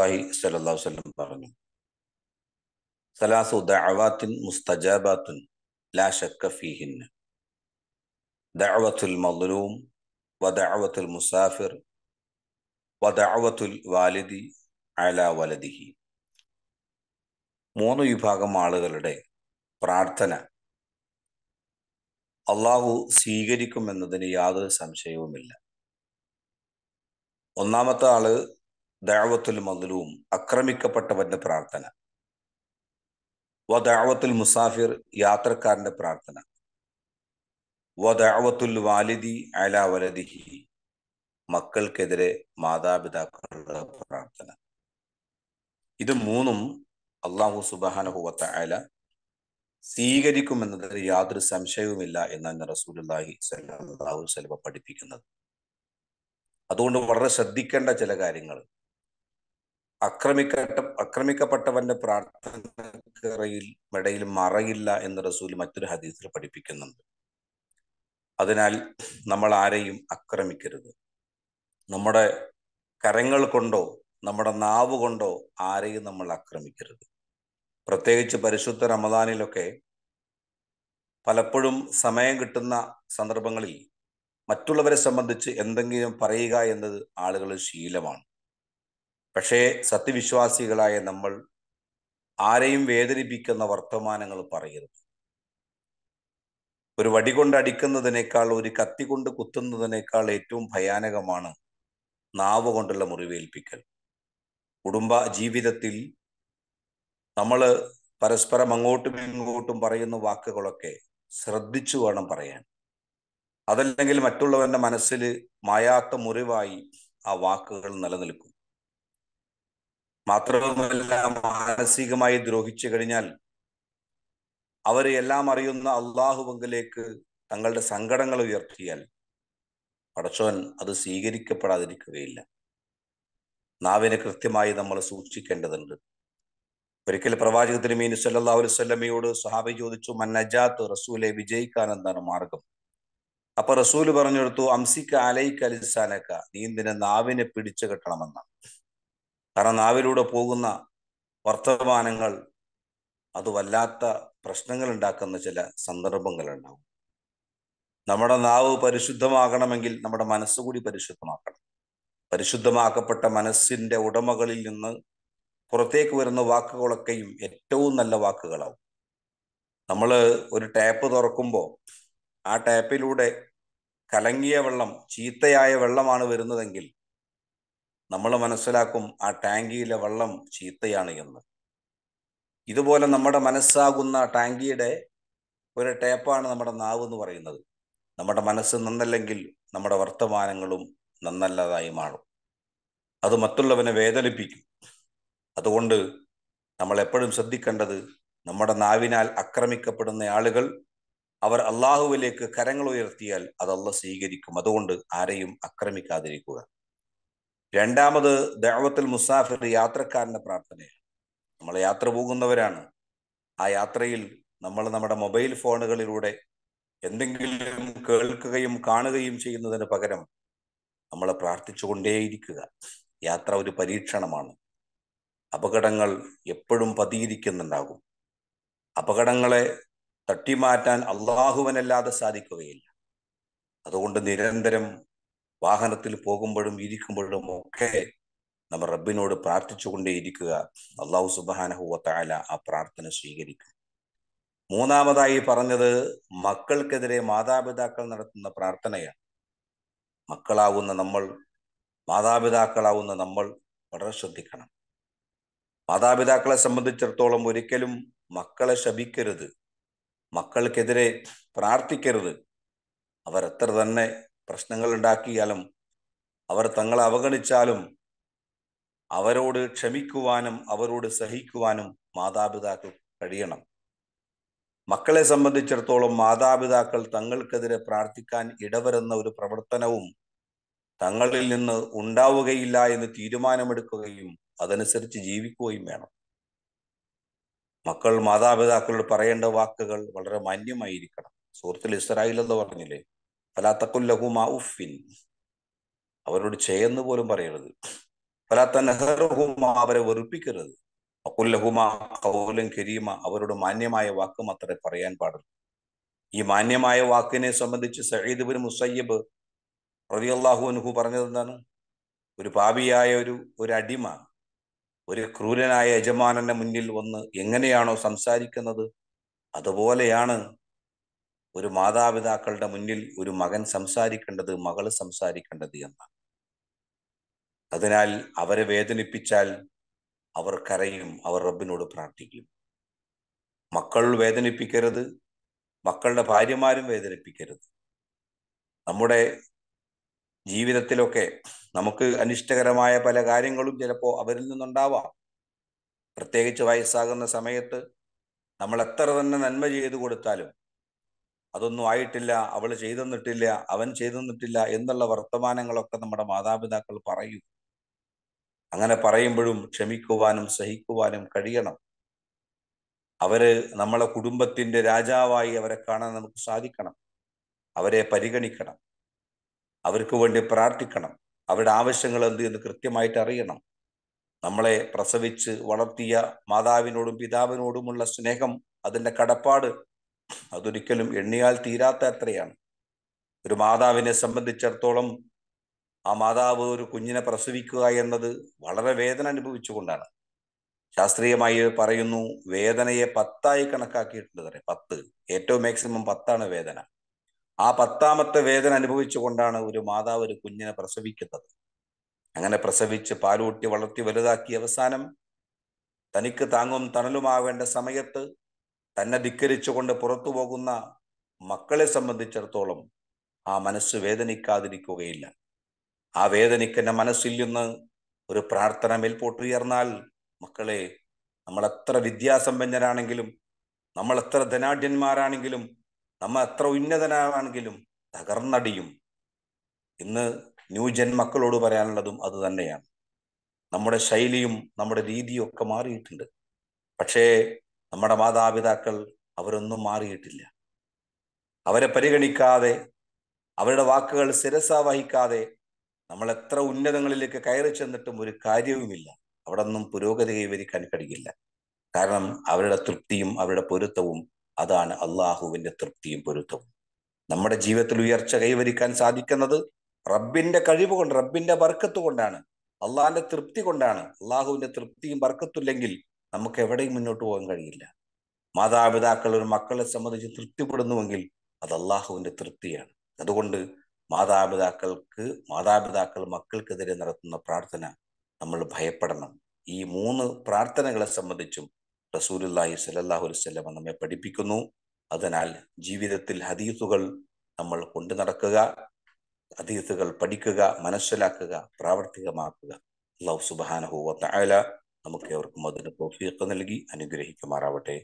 റസൂലി സല്ലല്ലാഹു വസല്ലം പറഞ്ഞു സലാസു ദഅവാത്തിൻ മുസ്തജാബാത്തുൻ ലാ ശക്ക ഫീഹിൻ ദഅവത്തുൽ മദ്ലൂം വദഅവത്തുൽ മുസാഫിർ വദഅവത്തുൽ വാലിദി അല വലദിഹി മൂന്ന് വിഭാഗം ആളുകളുടെ പ്രാർത്ഥന അള്ളാഹു സ്വീകരിക്കുമെന്നതിന് യാതൊരു സംശയവുമില്ല ഒന്നാമത്തെ ആള് ദാവത്തുൽ മന്ദലവും അക്രമിക്കപ്പെട്ടവന്റെ പ്രാർത്ഥന വ ദാവത്തുൽ മുസാഫിർ യാത്രക്കാരന്റെ പ്രാർത്ഥന വ ദാവത്തുൽ വാലിദി അല വലദിഹി മക്കൾക്കെതിരെ മാതാപിതാക്കളുടെ പ്രാർത്ഥന ഇത് മൂന്നും അള്ളാഹു സുബാനഹുവത്ത അല സ്വീകരിക്കുമെന്നതിന് യാതൊരു സംശയവുമില്ല എന്നാണ് റസൂലുല്ലാഹി സ്വലാഹു സ്വലഭ പഠിപ്പിക്കുന്നത് അതുകൊണ്ട് വളരെ ശ്രദ്ധിക്കേണ്ട ചില കാര്യങ്ങൾ അക്രമിക്കട്ട അക്രമിക്കപ്പെട്ടവന്റെ പ്രാർത്ഥനക്കറയിൽ ഇടയിൽ മറയില്ല എന്ന് റസൂൽ മറ്റൊരു ഹദീസിൽ പഠിപ്പിക്കുന്നുണ്ട് അതിനാൽ നമ്മൾ ആരെയും അക്രമിക്കരുത് നമ്മുടെ കരങ്ങൾ കൊണ്ടോ നമ്മുടെ നാവ് കൊണ്ടോ ആരെയും നമ്മൾ അക്രമിക്കരുത് പ്രത്യേകിച്ച് പരിശുദ്ധ റമദാനിലൊക്കെ പലപ്പോഴും സമയം കിട്ടുന്ന സന്ദർഭങ്ങളിൽ മറ്റുള്ളവരെ സംബന്ധിച്ച് എന്തെങ്കിലും പറയുക എന്നത് ആളുകൾ ശീലമാണ് പക്ഷേ സത്യവിശ്വാസികളായ നമ്മൾ ആരെയും വേദനിപ്പിക്കുന്ന വർത്തമാനങ്ങൾ പറയരുത് ഒരു വടി കൊണ്ട് അടിക്കുന്നതിനേക്കാൾ ഒരു കത്തി കൊണ്ട് കുത്തുന്നതിനേക്കാൾ ഏറ്റവും ഭയാനകമാണ് നാവ് കൊണ്ടുള്ള മുറിവേൽപ്പിക്കൽ കുടുംബ ജീവിതത്തിൽ നമ്മൾ പരസ്പരം അങ്ങോട്ടും ഇങ്ങോട്ടും പറയുന്ന വാക്കുകളൊക്കെ ശ്രദ്ധിച്ചു വേണം പറയാൻ അതല്ലെങ്കിൽ മറ്റുള്ളവരുടെ മനസ്സിൽ മായാത്ത മുറിവായി ആ വാക്കുകൾ നിലനിൽക്കും മാത്രവുമല്ല മാനസികമായി ദ്രോഹിച്ചു കഴിഞ്ഞാൽ അവരെ എല്ലാം അറിയുന്ന അള്ളാഹുവെങ്കിലേക്ക് തങ്ങളുടെ സങ്കടങ്ങൾ ഉയർത്തിയാൽ പടച്ചോൻ അത് സ്വീകരിക്കപ്പെടാതിരിക്കുകയില്ല നാവിനെ കൃത്യമായി നമ്മൾ സൂക്ഷിക്കേണ്ടതുണ്ട് ഒരിക്കൽ പ്രവാചക തിരുമീൻ സല്ലാ അലുസല്ലമയോട് സഹാബി ചോദിച്ചു മന്നജാത്ത് റസൂലെ വിജയിക്കാൻ എന്താണ് മാർഗം അപ്പൊ റസൂല് പറഞ്ഞെടുത്തു അംസിക്ക അലൈക്ക അലിസാനക്ക നീ നാവിനെ പിടിച്ചു കെട്ടണമെന്നാണ് കാരണം നാവിലൂടെ പോകുന്ന വർത്തമാനങ്ങൾ അത് വല്ലാത്ത പ്രശ്നങ്ങൾ ഉണ്ടാക്കുന്ന ചില സന്ദർഭങ്ങളുണ്ടാവും നമ്മുടെ നാവ് പരിശുദ്ധമാകണമെങ്കിൽ നമ്മുടെ മനസ്സ് കൂടി പരിശുദ്ധമാക്കണം പരിശുദ്ധമാക്കപ്പെട്ട മനസ്സിന്റെ ഉടമകളിൽ നിന്ന് പുറത്തേക്ക് വരുന്ന വാക്കുകളൊക്കെയും ഏറ്റവും നല്ല വാക്കുകളാവും നമ്മൾ ഒരു ടാപ്പ് തുറക്കുമ്പോൾ ആ ടാപ്പിലൂടെ കലങ്ങിയ വെള്ളം ചീത്തയായ വെള്ളമാണ് വരുന്നതെങ്കിൽ നമ്മൾ മനസ്സിലാക്കും ആ ടാങ്കിയിലെ വെള്ളം ചീത്തയാണ് എന്ന് ഇതുപോലെ നമ്മുടെ മനസ്സാകുന്ന ടാങ്കിയുടെ ഒരു ടേപ്പാണ് നമ്മുടെ നാവ് എന്ന് പറയുന്നത് നമ്മുടെ മനസ്സ് നന്നല്ലെങ്കിൽ നമ്മുടെ വർത്തമാനങ്ങളും നന്നല്ലതായി മാറും അത് മറ്റുള്ളവനെ വേദനിപ്പിക്കും അതുകൊണ്ട് നമ്മൾ എപ്പോഴും ശ്രദ്ധിക്കേണ്ടത് നമ്മുടെ നാവിനാൽ ആക്രമിക്കപ്പെടുന്ന ആളുകൾ അവർ അള്ളാഹുവിലേക്ക് കരങ്ങൾ ഉയർത്തിയാൽ അത് സ്വീകരിക്കും അതുകൊണ്ട് ആരെയും ആക്രമിക്കാതിരിക്കുക രണ്ടാമത് ദേവത്തിൽ മുസാഫിർ യാത്രക്കാരൻ്റെ പ്രാർത്ഥനയാണ് നമ്മൾ യാത്ര പോകുന്നവരാണ് ആ യാത്രയിൽ നമ്മൾ നമ്മുടെ മൊബൈൽ ഫോണുകളിലൂടെ എന്തെങ്കിലും കേൾക്കുകയും കാണുകയും ചെയ്യുന്നതിന് പകരം നമ്മൾ പ്രാർത്ഥിച്ചുകൊണ്ടേയിരിക്കുക യാത്ര ഒരു പരീക്ഷണമാണ് അപകടങ്ങൾ എപ്പോഴും പതിയിരിക്കുന്നുണ്ടാകും അപകടങ്ങളെ തട്ടിമാറ്റാൻ അള്ളാഹുവനല്ലാതെ സാധിക്കുകയില്ല അതുകൊണ്ട് നിരന്തരം വാഹനത്തിൽ പോകുമ്പോഴും ഇരിക്കുമ്പോഴും ഒക്കെ നമ്മൾ റബ്ബിനോട് ഇരിക്കുക അള്ളാഹു സുബാനഹുവത്തായ ആ പ്രാർത്ഥന സ്വീകരിക്കും മൂന്നാമതായി പറഞ്ഞത് മക്കൾക്കെതിരെ മാതാപിതാക്കൾ നടത്തുന്ന പ്രാർത്ഥനയാണ് മക്കളാവുന്ന നമ്മൾ മാതാപിതാക്കളാവുന്ന നമ്മൾ വളരെ ശ്രദ്ധിക്കണം മാതാപിതാക്കളെ സംബന്ധിച്ചിടത്തോളം ഒരിക്കലും മക്കളെ ശപിക്കരുത് മക്കൾക്കെതിരെ പ്രാർത്ഥിക്കരുത് അവർ എത്ര തന്നെ പ്രശ്നങ്ങൾ ഉണ്ടാക്കിയാലും അവർ തങ്ങളെ അവഗണിച്ചാലും അവരോട് ക്ഷമിക്കുവാനും അവരോട് സഹിക്കുവാനും മാതാപിതാക്കൾ കഴിയണം മക്കളെ സംബന്ധിച്ചിടത്തോളം മാതാപിതാക്കൾ തങ്ങൾക്കെതിരെ പ്രാർത്ഥിക്കാൻ ഇടവരുന്ന ഒരു പ്രവർത്തനവും തങ്ങളിൽ നിന്ന് ഉണ്ടാവുകയില്ല എന്ന് തീരുമാനമെടുക്കുകയും അതനുസരിച്ച് ജീവിക്കുകയും വേണം മക്കൾ മാതാപിതാക്കളോട് പറയേണ്ട വാക്കുകൾ വളരെ മാന്യമായിരിക്കണം സുഹൃത്തിൽ ഇസ്രായേൽ എന്ന് പറഞ്ഞില്ലേ ഫലാത്തക്കുല്ലഹുമാ ഉഫിൻ അവരോട് ചെയ്യെന്ന് പോലും പറയരുത് ഫലാത്ത നെഹറുഹുമാ അവരെ വെറുപ്പിക്കരുത് അക്കുല്ലഹുമാ കൗലും കരീമ അവരോട് മാന്യമായ വാക്ക് മാത്രമേ പറയാൻ പാടുള്ളൂ ഈ മാന്യമായ വാക്കിനെ സംബന്ധിച്ച് സഹീദ് ബിൻ മുസയ്യബ് അള്ളാഹു അനുഹു പറഞ്ഞത് എന്താണ് ഒരു പാപിയായ ഒരു ഒരു അടിമ ഒരു ക്രൂരനായ യജമാനന്റെ മുന്നിൽ വന്ന് എങ്ങനെയാണോ സംസാരിക്കുന്നത് അതുപോലെയാണ് ഒരു മാതാപിതാക്കളുടെ മുന്നിൽ ഒരു മകൻ സംസാരിക്കേണ്ടത് മകള് സംസാരിക്കേണ്ടത് എന്നാണ് അതിനാൽ അവരെ വേദനിപ്പിച്ചാൽ അവർ കരയും അവർ റബ്ബിനോട് പ്രാർത്ഥിക്കും മക്കൾ വേദനിപ്പിക്കരുത് മക്കളുടെ ഭാര്യമാരും വേദനിപ്പിക്കരുത് നമ്മുടെ ജീവിതത്തിലൊക്കെ നമുക്ക് അനിഷ്ടകരമായ പല കാര്യങ്ങളും ചിലപ്പോൾ അവരിൽ നിന്നുണ്ടാവാം പ്രത്യേകിച്ച് വയസ്സാകുന്ന സമയത്ത് നമ്മൾ എത്ര തന്നെ നന്മ ചെയ്തു കൊടുത്താലും അതൊന്നും ആയിട്ടില്ല അവൾ ചെയ്തെന്നിട്ടില്ല അവൻ ചെയ്തെന്നിട്ടില്ല എന്നുള്ള വർത്തമാനങ്ങളൊക്കെ നമ്മുടെ മാതാപിതാക്കൾ പറയും അങ്ങനെ പറയുമ്പോഴും ക്ഷമിക്കുവാനും സഹിക്കുവാനും കഴിയണം അവര് നമ്മളെ കുടുംബത്തിന്റെ രാജാവായി അവരെ കാണാൻ നമുക്ക് സാധിക്കണം അവരെ പരിഗണിക്കണം അവർക്ക് വേണ്ടി പ്രാർത്ഥിക്കണം അവരുടെ ആവശ്യങ്ങൾ എന്ത് എന്ന് കൃത്യമായിട്ട് അറിയണം നമ്മളെ പ്രസവിച്ച് വളർത്തിയ മാതാവിനോടും പിതാവിനോടുമുള്ള സ്നേഹം അതിന്റെ കടപ്പാട് അതൊരിക്കലും എണ്ണിയാൽ തീരാത്ത അത്രയാണ് ഒരു മാതാവിനെ സംബന്ധിച്ചിടത്തോളം ആ മാതാവ് ഒരു കുഞ്ഞിനെ പ്രസവിക്കുക എന്നത് വളരെ വേദന അനുഭവിച്ചുകൊണ്ടാണ് ശാസ്ത്രീയമായി പറയുന്നു വേദനയെ പത്തായി കണക്കാക്കിയിട്ടുണ്ട് അതെ പത്ത് ഏറ്റവും മാക്സിമം പത്താണ് വേദന ആ പത്താമത്തെ വേദന അനുഭവിച്ചുകൊണ്ടാണ് ഒരു മാതാവ് ഒരു കുഞ്ഞിനെ പ്രസവിക്കുന്നത് അങ്ങനെ പ്രസവിച്ച് പാലൂട്ടി വളർത്തി വലുതാക്കി അവസാനം തനിക്ക് താങ്ങും തണലുമാവേണ്ട സമയത്ത് തന്നെ ധിക്കരിച്ചുകൊണ്ട് പുറത്തു പോകുന്ന മക്കളെ സംബന്ധിച്ചിടത്തോളം ആ മനസ്സ് വേദനിക്കാതിരിക്കുകയില്ല ആ വേദനിക്കുന്ന മനസ്സിൽ നിന്ന് ഒരു പ്രാർത്ഥന മേൽപോട്ടുയർന്നാൽ മക്കളെ നമ്മൾ എത്ര വിദ്യാസമ്പന്നരാണെങ്കിലും നമ്മൾ എത്ര ധനാഢ്യന്മാരാണെങ്കിലും നമ്മൾ എത്ര ഉന്നതനാണെങ്കിലും തകർന്നടിയും ഇന്ന് ന്യൂജൻ മക്കളോട് പറയാനുള്ളതും അത് തന്നെയാണ് നമ്മുടെ ശൈലിയും നമ്മുടെ രീതിയും ഒക്കെ മാറിയിട്ടുണ്ട് പക്ഷേ നമ്മുടെ മാതാപിതാക്കൾ അവരൊന്നും മാറിയിട്ടില്ല അവരെ പരിഗണിക്കാതെ അവരുടെ വാക്കുകൾ ശിരസ വഹിക്കാതെ നമ്മൾ എത്ര ഉന്നതങ്ങളിലേക്ക് കയറി ചെന്നിട്ടും ഒരു കാര്യവുമില്ല അവിടെ ഒന്നും പുരോഗതി കൈവരിക്കാൻ കഴിയില്ല കാരണം അവരുടെ തൃപ്തിയും അവരുടെ പൊരുത്തവും അതാണ് അള്ളാഹുവിന്റെ തൃപ്തിയും പൊരുത്തവും നമ്മുടെ ജീവിതത്തിൽ ഉയർച്ച കൈവരിക്കാൻ സാധിക്കുന്നത് റബ്ബിന്റെ കഴിവ് കൊണ്ട് റബ്ബിന്റെ വർക്കത്ത് കൊണ്ടാണ് അള്ളാഹിന്റെ തൃപ്തി കൊണ്ടാണ് അള്ളാഹുവിന്റെ തൃപ്തിയും വർക്കത്തില്ലെങ്കിൽ നമുക്ക് എവിടെയും മുന്നോട്ട് പോകാൻ കഴിയില്ല മാതാപിതാക്കൾ ഒരു മക്കളെ സംബന്ധിച്ച് തൃപ്തിപ്പെടുന്നുവെങ്കിൽ അത് അള്ളാഹുവിന്റെ തൃപ്തിയാണ് അതുകൊണ്ട് മാതാപിതാക്കൾക്ക് മാതാപിതാക്കൾ മക്കൾക്കെതിരെ നടത്തുന്ന പ്രാർത്ഥന നമ്മൾ ഭയപ്പെടണം ഈ മൂന്ന് പ്രാർത്ഥനകളെ സംബന്ധിച്ചും റസൂലുല്ലാഹി അലൈഹി വസല്ലം നമ്മെ പഠിപ്പിക്കുന്നു അതിനാൽ ജീവിതത്തിൽ ഹദീസുകൾ നമ്മൾ കൊണ്ടു നടക്കുക ഹദീസുകൾ പഠിക്കുക മനസ്സിലാക്കുക പ്രാവർത്തികമാക്കുക അള്ളാഹു സുബാനഹു വത്തഅല നമുക്ക് അവർക്കും അതിന് തോഫീക്ക് നൽകി അനുഗ്രഹിക്കുമാറാവട്ടെ